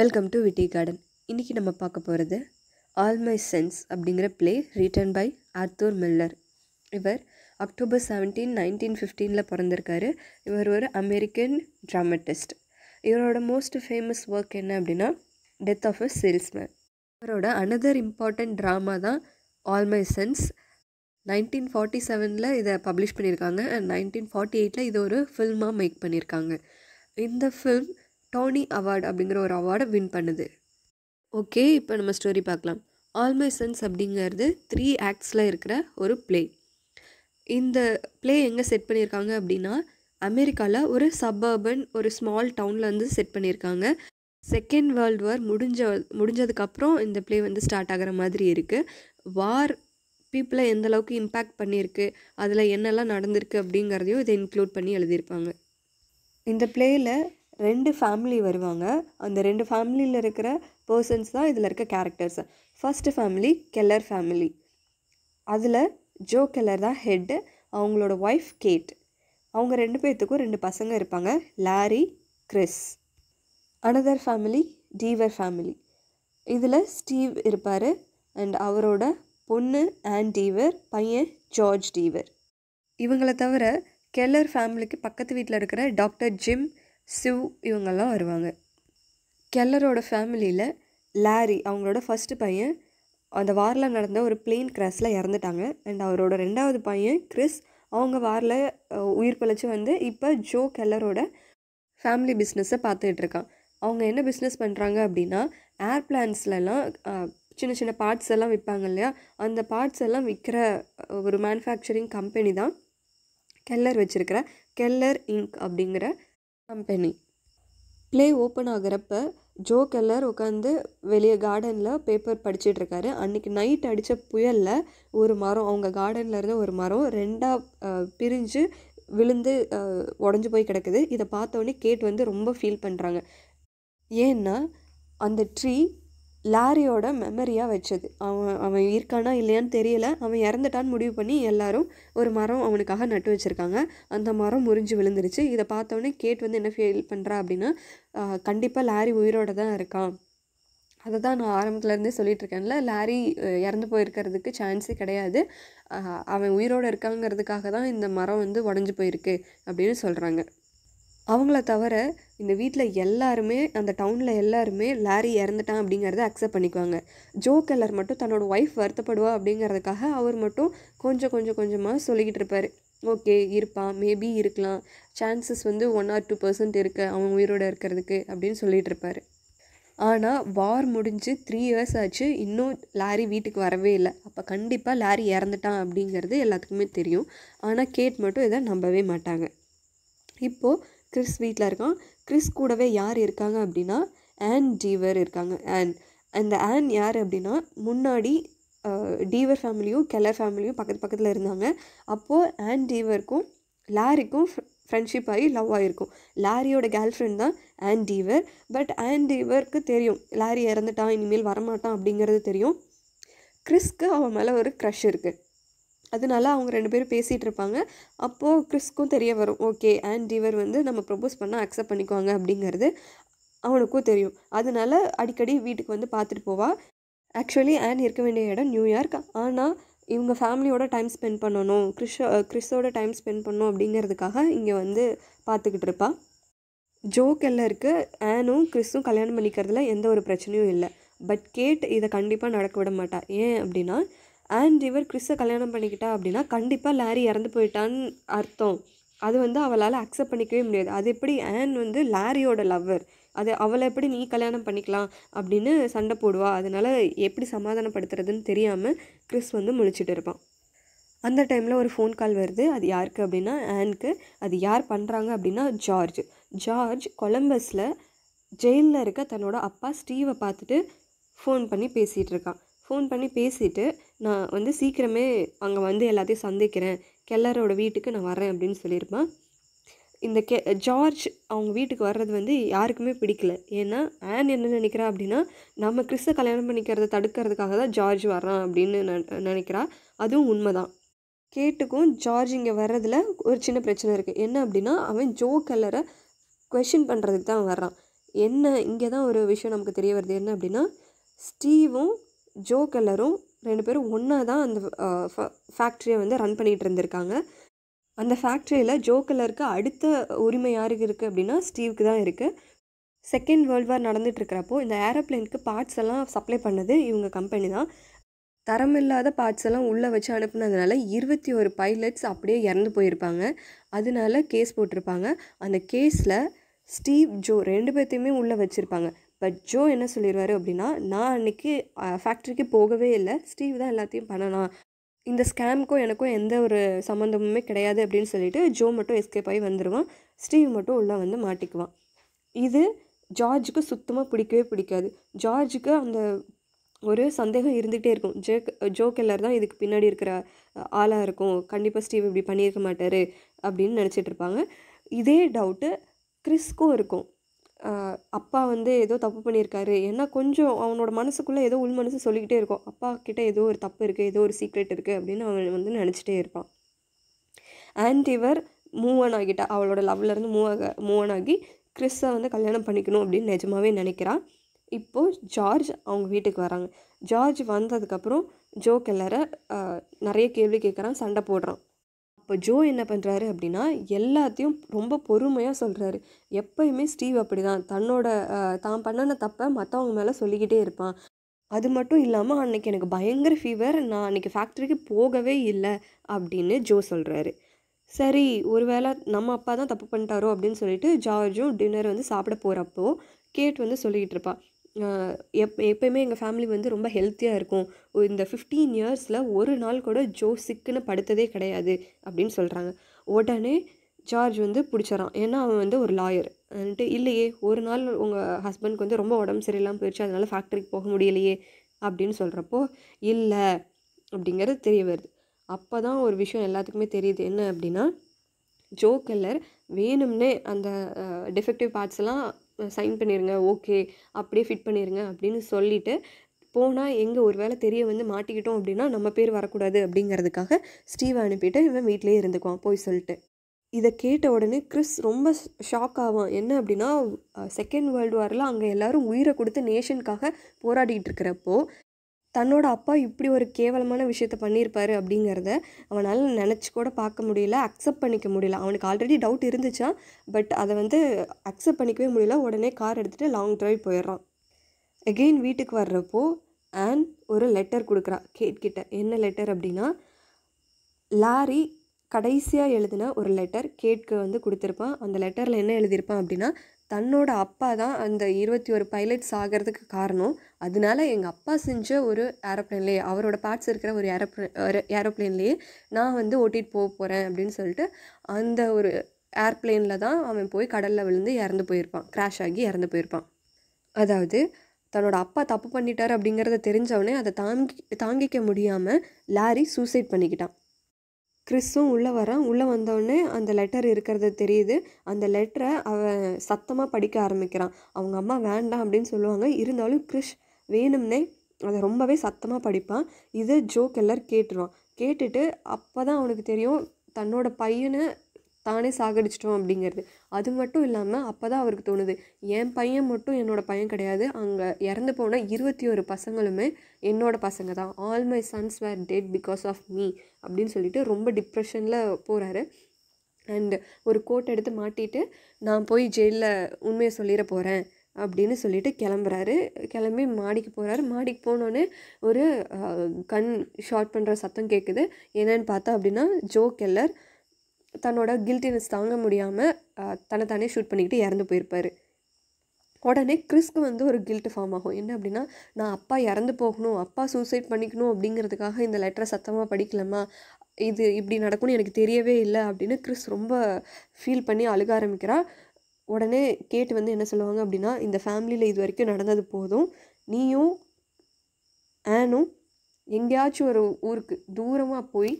welcome to விட்டி garden இன்றைக்கி நம்ம பார்க்க போகிறது ஆல் மை சென்ஸ் அப்படிங்கிற play written by Arthur Miller இவர் அக்டோபர் செவன்டீன் நைன்டீன் ஃபிஃப்டீனில் பிறந்திருக்காரு இவர் ஒரு அமெரிக்கன் ட்ராமட்டிஸ்ட் இவரோட மோஸ்ட் ஃபேமஸ் ஒர்க் என்ன அப்படின்னா டெத் ஆஃப் அ சேல்ஸ்மேன் இவரோட அனதர் இம்பார்ட்டண்ட் ட்ராமா தான் all my sons nineteen forty செவனில் இதை பப்ளிஷ் பண்ணியிருக்காங்க அண்ட் நைன்டீன் ஃபார்ட்டி எயிட்டில் இது ஒரு ஃபில்மாக மேக் பண்ணியிருக்காங்க இந்த ஃபில்ம் டானி அவார்டு அப்படிங்கிற ஒரு அவார்டை வின் பண்ணுது ஓகே இப்போ நம்ம ஸ்டோரி பார்க்கலாம் ஆல் மை சன்ஸ் அப்படிங்கிறது த்ரீ ஆக்ட்ஸில் இருக்கிற ஒரு பிளே இந்த பிளே எங்கே செட் பண்ணியிருக்காங்க அப்படின்னா அமெரிக்காவில் ஒரு சப்பர்பன் ஒரு ஸ்மால் டவுனில் வந்து செட் பண்ணியிருக்காங்க செகண்ட் வேர்ல்டு வார் முடிஞ்ச முடிஞ்சதுக்கப்புறம் இந்த பிளே வந்து ஸ்டார்ட் ஆகிற மாதிரி இருக்குது வார் பீப்புளை எந்த அளவுக்கு இம்பேக்ட் பண்ணியிருக்கு அதில் என்னெல்லாம் நடந்திருக்கு அப்படிங்கிறதையும் இதை இன்க்ளூட் பண்ணி எழுதியிருப்பாங்க இந்த பிளேயில் ரெண்டு ஃபேமிலி வருவாங்க அந்த ரெண்டு ஃபேமிலியில் இருக்கிற பர்சன்ஸ் தான் இதில் இருக்க characters first family Keller family அதில் ஜோ கெல்லர் தான் ஹெட்டு அவங்களோட ஒய்ஃப் கேட் அவங்க ரெண்டு பேர்த்துக்கும் ரெண்டு பசங்க இருப்பாங்க Larry Chris another family Deever family இதில் ஸ்டீவ் இருப்பார் அண்ட் அவரோட பொண்ணு ஆன் டீவர் பையன் ஜார்ஜ் டீவர் இவங்களை தவிர கெல்லர் ஃபேமிலிக்கு பக்கத்து வீட்டில் இருக்கிற டாக்டர் ஜிம் சிவ் இவங்கெல்லாம் வருவாங்க கெல்லரோட ஃபேமிலியில் லாரி அவங்களோட ஃபஸ்ட்டு பையன் அந்த வாரில் நடந்த ஒரு பிளெயின் கிராஷில் இறந்துட்டாங்க அண்ட் அவரோட ரெண்டாவது பையன் கிறிஸ் அவங்க வாரில் உயிர் பிழைச்சி வந்து இப்போ ஜோ கெல்லரோட ஃபேமிலி பிஸ்னஸை பார்த்துக்கிட்டு இருக்கான் அவங்க என்ன பிஸ்னஸ் பண்ணுறாங்க அப்படின்னா ஏர் பிளான்ஸ்லலாம் சின்ன சின்ன பார்ட்ஸ் எல்லாம் விற்பாங்க இல்லையா அந்த பார்ட்ஸ் எல்லாம் விற்கிற ஒரு மேனுஃபேக்சரிங் கம்பெனி தான் கெல்லர் வச்சுருக்கிற கெல்லர் இங்க் அப்படிங்கிற கம்பெனி ப்ளே ஓப்பன் ஆகிறப்ப ஜோ கெல்லர் உட்காந்து வெளியே கார்டனில் பேப்பர் படிச்சுட்டு இருக்காரு அன்றைக்கி நைட் அடித்த புயலில் ஒரு மரம் அவங்க கார்டனில் இருந்த ஒரு மரம் ரெண்டாக பிரிஞ்சு விழுந்து உடஞ்சி போய் கிடக்குது இதை பார்த்தோன்னே கேட் வந்து ரொம்ப ஃபீல் பண்ணுறாங்க ஏன்னா அந்த ட்ரீ லாரியோட மெமரியாக வச்சது அவன் அவன் இருக்கானா இல்லையான்னு தெரியல அவன் இறந்துட்டான்னு முடிவு பண்ணி எல்லாரும் ஒரு மரம் அவனுக்காக நட்டு வச்சுருக்காங்க அந்த மரம் முறிஞ்சு விழுந்துருச்சு இதை பார்த்தோன்னே கேட் வந்து என்ன ஃபீல் பண்ணுறா அப்படின்னா கண்டிப்பாக லாரி உயிரோட தான் இருக்கான் அதை தான் நான் ஆரம்பத்துலேருந்தே சொல்லிகிட்ருக்கேன்ல லாரி இறந்து போயிருக்கிறதுக்கு சான்ஸே கிடையாது அவன் உயிரோடு இருக்காங்கிறதுக்காக தான் இந்த மரம் வந்து உடஞ்சி போயிருக்கு அப்படின்னு சொல்கிறாங்க அவங்கள தவிர இந்த வீட்டில் எல்லாருமே அந்த டவுனில் எல்லாருமே லாரி இறந்துட்டான் அப்படிங்கிறத அக்செப்ட் பண்ணிக்குவாங்க ஜோ கெல்லர் மட்டும் தன்னோட ஒய்ஃப் வருத்தப்படுவா அப்படிங்கிறதுக்காக அவர் மட்டும் கொஞ்சம் கொஞ்சம் கொஞ்சமாக சொல்லிக்கிட்டு இருப்பார் ஓகே இருப்பான் மேபி இருக்கலாம் சான்சஸ் வந்து ஒன் ஆர் டூ பர்சன்ட் இருக்கு அவங்க உயிரோடு இருக்கிறதுக்கு அப்படின்னு சொல்லிகிட்டு இருப்பார் ஆனால் வார் முடிஞ்சு த்ரீ இயர்ஸ் ஆச்சு இன்னும் லாரி வீட்டுக்கு வரவே இல்லை அப்போ கண்டிப்பாக லாரி இறந்துட்டான் அப்படிங்கிறது எல்லாத்துக்குமே தெரியும் ஆனால் கேட் மட்டும் இதை நம்பவே மாட்டாங்க இப்போது கிறிஸ் வீட்டில் இருக்கான் கிறிஸ் கூடவே யார் இருக்காங்க அப்படின்னா ஆன் டீவர் இருக்காங்க ஆன் அந்த ஆன் யார் அப்படின்னா முன்னாடி டீவர் ஃபேமிலியும் கெலர் ஃபேமிலியும் பக்கத்து பக்கத்தில் இருந்தாங்க அப்போது ஆன் டீவருக்கும் லாரிக்கும் ஃப்ரெண்ட்ஷிப் ஆகி லவ் ஆகிருக்கும் லாரியோட கேர்ள் ஃப்ரெண்ட் தான் ஆன் டீவர் பட் ஆன் டீவருக்கு தெரியும் லாரி இறந்துட்டான் இனிமேல் வரமாட்டான் அப்படிங்கிறது தெரியும் கிறிஸ்க்கு அவன் மேலே ஒரு க்ரஷ் இருக்குது அதனால அவங்க ரெண்டு பேரும் பேசிகிட்டு இருப்பாங்க அப்போது கிறிஸ்க்கும் தெரிய வரும் ஓகே அண்ட் இவர் வந்து நம்ம ப்ரப்போஸ் பண்ணால் அக்செப்ட் பண்ணிக்குவாங்க அப்படிங்கிறது அவனுக்கும் தெரியும் அதனால அடிக்கடி வீட்டுக்கு வந்து பார்த்துட்டு போவாள் ஆக்சுவலி ஆன் இருக்க வேண்டிய இடம் நியூயார்க் ஆனால் இவங்க ஃபேமிலியோட டைம் ஸ்பெண்ட் பண்ணணும் கிறிஷோ கிறிஸோட டைம் ஸ்பெண்ட் பண்ணணும் அப்படிங்கிறதுக்காக இங்கே வந்து பார்த்துக்கிட்டு இருப்பாள் ஜோக் எல்லாம் இருக்குது ஆனும் கிறிஸும் கல்யாணம் பண்ணிக்கிறதுல எந்த ஒரு பிரச்சனையும் இல்லை பட் கேட் இதை கண்டிப்பாக நடக்க விட மாட்டா ஏன் அப்படின்னா அண்ட் இவர் கிறிஸை கல்யாணம் பண்ணிக்கிட்டா அப்படின்னா கண்டிப்பாக லாரி இறந்து போயிட்டான்னு அர்த்தம் அது வந்து அவளால் அக்செப்ட் பண்ணிக்கவே முடியாது அது எப்படி ஆன் வந்து லாரியோட லவ்வர் அது அவளை எப்படி நீ கல்யாணம் பண்ணிக்கலாம் அப்படின்னு சண்டை போடுவா அதனால் எப்படி சமாதானப்படுத்துறதுன்னு தெரியாமல் கிறிஸ் வந்து முழிச்சிட்டு இருப்பான் அந்த டைமில் ஒரு ஃபோன் கால் வருது அது யாருக்கு அப்படின்னா ஆன்க்கு அது யார் பண்ணுறாங்க அப்படின்னா ஜார்ஜ் ஜார்ஜ் கொலம்பஸில் ஜெயிலில் இருக்க தன்னோட அப்பா ஸ்டீவை பார்த்துட்டு ஃபோன் பண்ணி பேசிகிட்டு இருக்கான் ஃபோன் பண்ணி பேசிவிட்டு நான் வந்து சீக்கிரமே அங்கே வந்து எல்லாத்தையும் சந்திக்கிறேன் கெல்லரோட வீட்டுக்கு நான் வரேன் அப்படின்னு சொல்லியிருப்பான் இந்த கே ஜார்ஜ் அவங்க வீட்டுக்கு வர்றது வந்து யாருக்குமே பிடிக்கல ஏன்னா ஆன் என்ன நினைக்கிறா அப்படின்னா நம்ம கிறிஸ்த கல்யாணம் பண்ணிக்கிறத தடுக்கிறதுக்காக தான் ஜார்ஜ் வர்றான் அப்படின்னு நினைக்கிறா அதுவும் உண்மைதான் கேட்டுக்கும் ஜார்ஜ் இங்கே வர்றதில் ஒரு சின்ன பிரச்சனை இருக்குது என்ன அப்படின்னா அவன் ஜோ கல்லரை கொஷின் பண்ணுறதுக்கு தான் வர்றான் என்ன இங்கே தான் ஒரு விஷயம் நமக்கு தெரிய வருது என்ன அப்படின்னா ஸ்டீவும் ஜோ கல்லரும் ரெண்டு பேரும் ஒன்றா தான் அந்த ஃபேக்ட்ரியை வந்து ரன் பண்ணிகிட்டு இருந்திருக்காங்க அந்த ஃபேக்ட்ரியில் ஜோக்கில் இருக்க அடுத்த உரிமை யாருக்கு இருக்குது அப்படின்னா ஸ்டீவுக்கு தான் இருக்குது செகண்ட் வேர்ல்டு வார் நடந்துகிட்ருக்கிறப்போ இந்த ஏரோப்ளைனுக்கு பார்ட்ஸ் எல்லாம் சப்ளை பண்ணது இவங்க கம்பெனி தான் தரமில்லாத பார்ட்ஸ் எல்லாம் உள்ளே வச்சு அனுப்புனதுனால இருபத்தி ஒரு பைலட்ஸ் அப்படியே இறந்து போயிருப்பாங்க அதனால கேஸ் போட்டிருப்பாங்க அந்த கேஸில் ஸ்டீவ் ஜோ ரெண்டு பேர்த்தையுமே உள்ளே வச்சுருப்பாங்க பட் ஜோ என்ன சொல்லிடுவார் அப்படின்னா நான் அன்றைக்கி ஃபேக்ட்ரிக்கு போகவே இல்லை ஸ்டீவ் தான் எல்லாத்தையும் பண்ணலாம் இந்த ஸ்கேம்க்கும் எனக்கும் எந்த ஒரு சம்மந்தமுமே கிடையாது அப்படின்னு சொல்லிட்டு ஜோ மட்டும் எஸ்கேப் ஆகி வந்துடுவான் ஸ்டீவ் மட்டும் உள்ளே வந்து மாட்டிக்குவான் இது ஜார்ஜுக்கு சுத்தமாக பிடிக்கவே பிடிக்காது ஜார்ஜுக்கு அந்த ஒரு சந்தேகம் இருந்துகிட்டே இருக்கும் ஜேக் ஜோ கெல்லர் தான் இதுக்கு பின்னாடி இருக்கிற ஆளாக இருக்கும் கண்டிப்பாக ஸ்டீவ் இப்படி பண்ணியிருக்க மாட்டார் அப்படின்னு நினச்சிட்டு இருப்பாங்க இதே டவுட்டு கிறிஸ்க்கும் இருக்கும் அப்பா வந்து ஏதோ தப்பு பண்ணியிருக்காரு ஏன்னா கொஞ்சம் அவனோட மனசுக்குள்ளே ஏதோ உள் மனசு சொல்லிக்கிட்டே இருக்கும் அப்பா கிட்டே ஏதோ ஒரு தப்பு இருக்குது ஏதோ ஒரு சீக்ரெட் இருக்குது அப்படின்னு அவன் வந்து நினச்சிட்டே இருப்பான் அண்ட் இவர் மூவ் ஆன் ஆகிட்டா அவளோட லவ்லேருந்து மூவ் ஆக மூவ் ஆன் ஆகி கிறிஸ்ஸை வந்து கல்யாணம் பண்ணிக்கணும் அப்படின்னு நிஜமாவே நினைக்கிறான் இப்போது ஜார்ஜ் அவங்க வீட்டுக்கு வராங்க ஜார்ஜ் வந்ததுக்கப்புறம் ஜோ கெல்லரை நிறைய கேள்வி கேட்குறான் சண்டை போடுறான் அப்போ ஜோ என்ன பண்ணுறாரு அப்படின்னா எல்லாத்தையும் ரொம்ப பொறுமையாக சொல்கிறாரு எப்பயுமே ஸ்டீவ் அப்படி தான் தன்னோட தான் பண்ணின தப்பை மற்றவங்க மேலே சொல்லிக்கிட்டே இருப்பான் அது மட்டும் இல்லாமல் அன்றைக்கி எனக்கு பயங்கர ஃபீவர் நான் அன்றைக்கி ஃபேக்ட்ரிக்கு போகவே இல்லை அப்படின்னு ஜோ சொல்கிறாரு சரி ஒருவேளை நம்ம அப்பா தான் தப்பு பண்ணிட்டாரோ அப்படின்னு சொல்லிட்டு ஜார்ஜும் டின்னர் வந்து சாப்பிட போகிறப்போ கேட் வந்து சொல்லிக்கிட்டு இருப்பாள் எப் எப்பயுமே எங்கள் ஃபேமிலி வந்து ரொம்ப ஹெல்த்தியாக இருக்கும் இந்த ஃபிஃப்டீன் இயர்ஸில் ஒரு நாள் கூட ஜோ சிக்குன்னு படுத்ததே கிடையாது அப்படின்னு சொல்கிறாங்க உடனே ஜார்ஜ் வந்து பிடிச்சிடறான் ஏன்னா அவன் வந்து ஒரு லாயர் வந்துட்டு இல்லையே ஒரு நாள் உங்கள் ஹஸ்பண்ட்க்கு வந்து ரொம்ப உடம்பு சரியில்லாமல் போயிடுச்சு அதனால் ஃபேக்ட்ரிக்கு போக முடியலையே அப்படின்னு சொல்கிறப்போ இல்லை அப்படிங்கிறது தெரிய வருது அப்போ தான் ஒரு விஷயம் எல்லாத்துக்குமே தெரியுது என்ன அப்படின்னா ஜோ கல்லர் வேணும்னே அந்த டிஃபெக்டிவ் பார்ட்ஸ்லாம் சைன் பண்ணிடுங்க ஓகே அப்படியே ஃபிட் பண்ணிடுங்க அப்படின்னு சொல்லிவிட்டு போனால் எங்கே ஒரு வேளை தெரிய வந்து மாட்டிக்கிட்டோம் அப்படின்னா நம்ம பேர் வரக்கூடாது அப்படிங்கிறதுக்காக ஸ்டீவை அனுப்பிட்டு இவன் வீட்டிலே இருந்துக்குவான் போய் சொல்லிட்டு இதை கேட்ட உடனே கிறிஸ் ரொம்ப ஷாக் ஆவான் என்ன அப்படின்னா செகண்ட் வேர்ல்டு வாரில் அங்கே எல்லோரும் உயிரை கொடுத்து நேஷனுக்காக போராடிக்கிட்டு இருக்கிறப்போ தன்னோட அப்பா இப்படி ஒரு கேவலமான விஷயத்த பண்ணியிருப்பாரு அப்படிங்கிறத அவனால் நினச்சி கூட பார்க்க முடியல அக்செப்ட் பண்ணிக்க முடியல அவனுக்கு ஆல்ரெடி டவுட் இருந்துச்சா பட் அதை வந்து அக்செப்ட் பண்ணிக்கவே முடியல உடனே கார் எடுத்துகிட்டு லாங் ட்ரைவ் போயிடுறான் எகெயின் வீட்டுக்கு வர்றப்போ ஆன் ஒரு லெட்டர் கொடுக்குறா கேட்கிட்ட என்ன லெட்டர் அப்படின்னா லாரி கடைசியாக எழுதின ஒரு லெட்டர் கேட்க வந்து கொடுத்துருப்பான் அந்த லெட்டரில் என்ன எழுதியிருப்பான் அப்படின்னா தன்னோட அப்பா தான் அந்த இருபத்தி ஒரு பைலட்ஸ் ஆகிறதுக்கு காரணம் அதனால எங்கள் அப்பா செஞ்ச ஒரு ஏரோப்ளைன்லேயே அவரோட பார்ட்ஸ் இருக்கிற ஒரு ஏரோப்ளை ஏரோப்ளைன்லேயே நான் வந்து ஓட்டிகிட்டு போக போகிறேன் அப்படின்னு சொல்லிட்டு அந்த ஒரு ஏர்ப்ளேனில் தான் அவன் போய் கடலில் விழுந்து இறந்து போயிருப்பான் க்ராஷ் ஆகி இறந்து போயிருப்பான் அதாவது தன்னோட அப்பா தப்பு பண்ணிட்டார் அப்படிங்கிறத தெரிஞ்சவனே அதை தாங்கி தாங்கிக்க முடியாமல் லாரி சூசைட் பண்ணிக்கிட்டான் கிறிஸும் உள்ளே வரான் உள்ளே வந்தோடனே அந்த லெட்டர் இருக்கிறது தெரியுது அந்த லெட்டரை அவன் சத்தமாக படிக்க ஆரம்பிக்கிறான் அவங்க அம்மா வேண்டாம் அப்படின்னு சொல்லுவாங்க இருந்தாலும் கிறிஷ் வேணும்னே அதை ரொம்பவே சத்தமாக படிப்பான் இது ஜோக் எல்லோரும் கேட்டுருவான் கேட்டுட்டு அப்போ தான் அவனுக்கு தெரியும் தன்னோட பையனை தானே சாகடிச்சிட்டோம் அப்படிங்கிறது அது மட்டும் இல்லாமல் அப்போ தான் அவருக்கு தோணுது என் பையன் மட்டும் என்னோடய பையன் கிடையாது அங்கே இறந்து போன இருபத்தி ஒரு பசங்களுமே என்னோடய பசங்க தான் all my sons were dead because of me அப்படின்னு சொல்லிட்டு ரொம்ப டிப்ரெஷனில் போகிறாரு அண்டு ஒரு கோட் எடுத்து மாட்டிட்டு நான் போய் ஜெயிலில் உண்மையை சொல்லிட போகிறேன் அப்படின்னு சொல்லிட்டு கிளம்புறாரு கிளம்பி மாடிக்கு போகிறாரு மாடிக்கு போனோடனே ஒரு கண் ஷார்ட் பண்ணுற சத்தம் கேட்குது என்னன்னு பார்த்தா அப்படின்னா ஜோ கெல்லர் தன்னோட கில்ட்டினஸ் தாங்க முடியாமல் தன்னை தானே ஷூட் பண்ணிக்கிட்டு இறந்து போயிருப்பார் உடனே கிறிஸ்க்கு வந்து ஒரு கில்ட் ஃபார்ம் ஆகும் என்ன அப்படின்னா நான் அப்பா இறந்து போகணும் அப்பா சூசைட் பண்ணிக்கணும் அப்படிங்கிறதுக்காக இந்த லெட்டரை சத்தமாக படிக்கலாமா இது இப்படி நடக்கும்னு எனக்கு தெரியவே இல்லை அப்படின்னு கிறிஸ் ரொம்ப ஃபீல் பண்ணி அழுக ஆரம்பிக்கிறா உடனே கேட்டு வந்து என்ன சொல்லுவாங்க அப்படின்னா இந்த ஃபேமிலியில் இது வரைக்கும் நடந்தது போதும் நீயும் ஆனும் எங்கேயாச்சும் ஒரு ஊருக்கு தூரமாக போய்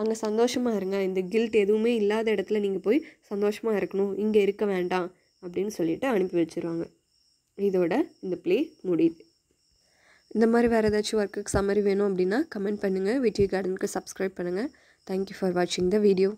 அங்கே சந்தோஷமாக இருங்க இந்த கில்ட் எதுவுமே இல்லாத இடத்துல நீங்கள் போய் சந்தோஷமாக இருக்கணும் இங்கே இருக்க வேண்டாம் அப்படின்னு சொல்லிட்டு அனுப்பி வச்சுருவாங்க இதோட இந்த ப்ளே முடியுது இந்த மாதிரி வேறு ஏதாச்சும் ஒர்க்குக்கு சம்மரி வேணும் அப்படின்னா கமெண்ட் பண்ணுங்கள் விடியோ கார்டனுக்கு சப்ஸ்கிரைப் பண்ணுங்கள் தேங்க்யூ ஃபார் வாட்சிங் த வீடியோ